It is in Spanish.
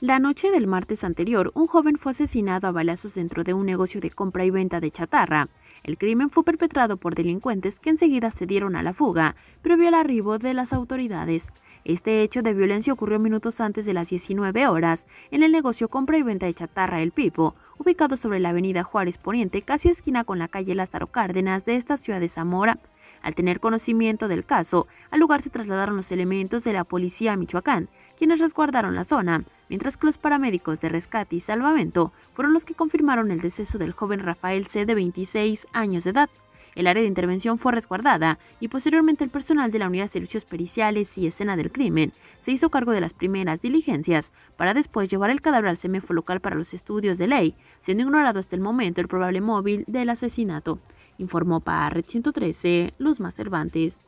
La noche del martes anterior, un joven fue asesinado a balazos dentro de un negocio de compra y venta de chatarra. El crimen fue perpetrado por delincuentes que enseguida se dieron a la fuga, previo al arribo de las autoridades. Este hecho de violencia ocurrió minutos antes de las 19 horas en el negocio compra y venta de chatarra El Pipo, ubicado sobre la avenida Juárez Poniente, casi esquina con la calle Lázaro Cárdenas de esta ciudad de Zamora, al tener conocimiento del caso, al lugar se trasladaron los elementos de la policía Michoacán, quienes resguardaron la zona, mientras que los paramédicos de rescate y salvamento fueron los que confirmaron el deceso del joven Rafael C. de 26 años de edad. El área de intervención fue resguardada y posteriormente el personal de la Unidad de Servicios Periciales y Escena del Crimen se hizo cargo de las primeras diligencias para después llevar el cadáver al CEMEFO local para los estudios de ley, siendo ignorado hasta el momento el probable móvil del asesinato informó para Red 113 más Cervantes.